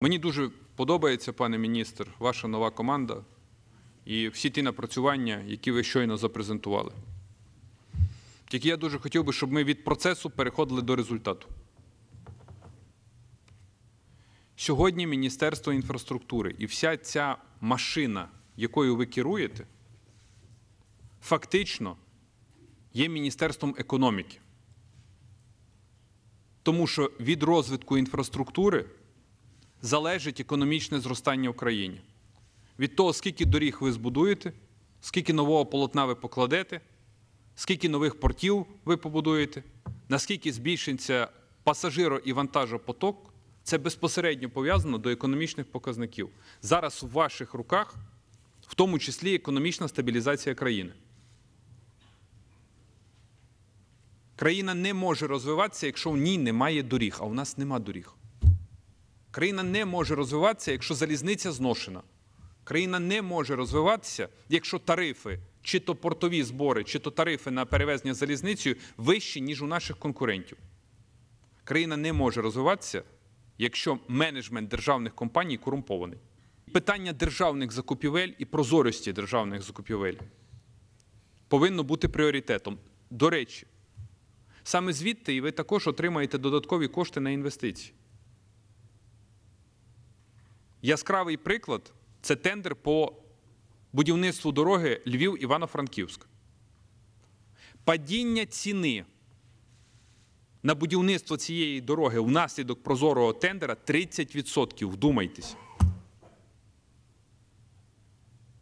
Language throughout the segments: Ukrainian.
Мені дуже подобається, пане міністр, ваша нова команда і всі ті напрацювання, які ви щойно запрезентували. Тільки я дуже хотів би, щоб ми від процесу переходили до результату. Сьогодні Міністерство інфраструктури і вся ця машина, якою ви керуєте, фактично є Міністерством економіки. Тому що від розвитку інфраструктури залежить економічне зростання України. Від того, скільки доріг ви збудуєте, скільки нового полотна ви покладете, скільки нових портів ви побудуєте, наскільки збільшиться пасажиро і вантажопоток, це безпосередньо пов'язано до економічних показників. Зараз в ваших руках, в тому числі, економічна стабілізація країни. Країна не може розвиватися, якщо в ній немає доріг, а у нас нема доріг. Країна не може розвиватися, якщо залізниця зношена. Країна не може розвиватися, якщо тарифи, чи то портові збори, чи то тарифи на перевезення залізницею вищі, ніж у наших конкурентів. Країна не може розвиватися, якщо менеджмент державних компаній корумпований. Питання державних закупівель і прозорості державних закупівель повинно бути пріоритетом. До речі, саме звідти і ви також отримаєте додаткові кошти на інвестиції. Яскравий приклад це тендер по будівництву дороги Львів Івано-Франківськ. Падіння ціни на будівництво цієї дороги внаслідок прозорого тендера 30%. Вдумайтесь.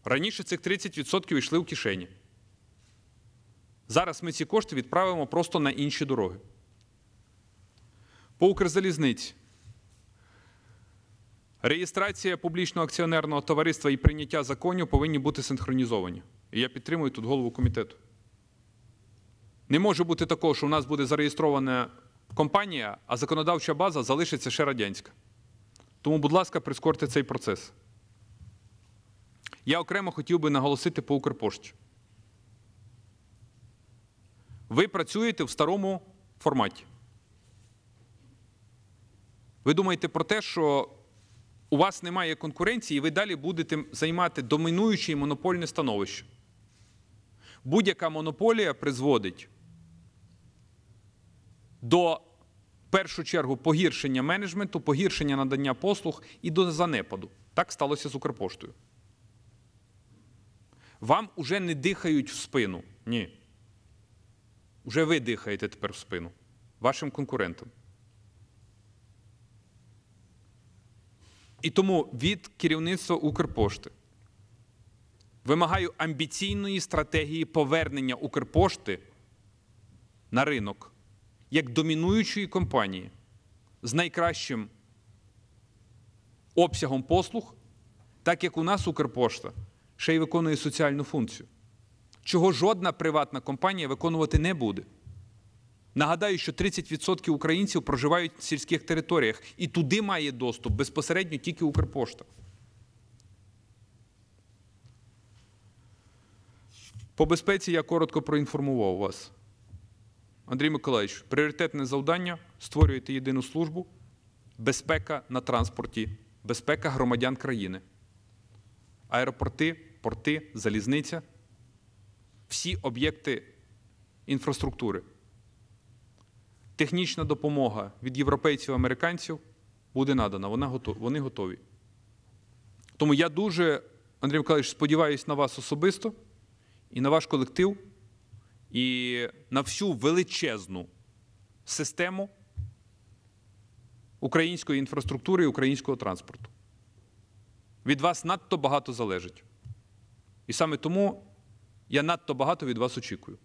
Раніше цих 30% йшли в кишені. Зараз ми ці кошти відправимо просто на інші дороги. По Укрзалізниці. Реєстрація публічного акціонерного товариства і прийняття законів повинні бути синхронізовані. І я підтримую тут голову комітету. Не може бути такого, що у нас буде зареєстрована компанія, а законодавча база залишиться ще радянська. Тому, будь ласка, прискорте цей процес. Я окремо хотів би наголосити по Укрпошті. Ви працюєте в старому форматі. Ви думаєте про те, що у вас немає конкуренції, і ви далі будете займати домінуюче і монопольне становище. Будь-яка монополія призводить до, в першу чергу, погіршення менеджменту, погіршення надання послуг і до занепаду. Так сталося з Укрпоштою. Вам уже не дихають в спину. Ні. Уже ви дихаєте тепер в спину вашим конкурентам. І тому від керівництва Укрпошти вимагаю амбіційної стратегії повернення Укрпошти на ринок як домінуючої компанії з найкращим обсягом послуг, так як у нас Укрпошта ще й виконує соціальну функцію, чого жодна приватна компанія виконувати не буде. Нагадаю, що 30% українців проживають на сільських територіях, і туди має доступ безпосередньо тільки Укрпошта. По безпеці я коротко проінформував вас. Андрій Миколаївич, пріоритетне завдання створюєте єдину службу, безпека на транспорті, безпека громадян країни. Аеропорти, порти, залізниця, всі об'єкти інфраструктури. Технічна допомога від європейців американців буде надана. вони готові. Тому я дуже, Андрій Миколаївич, сподіваюся на вас особисто і на ваш колектив, і на всю величезну систему української інфраструктури і українського транспорту. Від вас надто багато залежить. І саме тому я надто багато від вас очікую.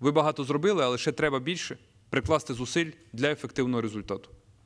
Ви багато зробили, але ще треба більше прикласти зусиль для ефективного результату.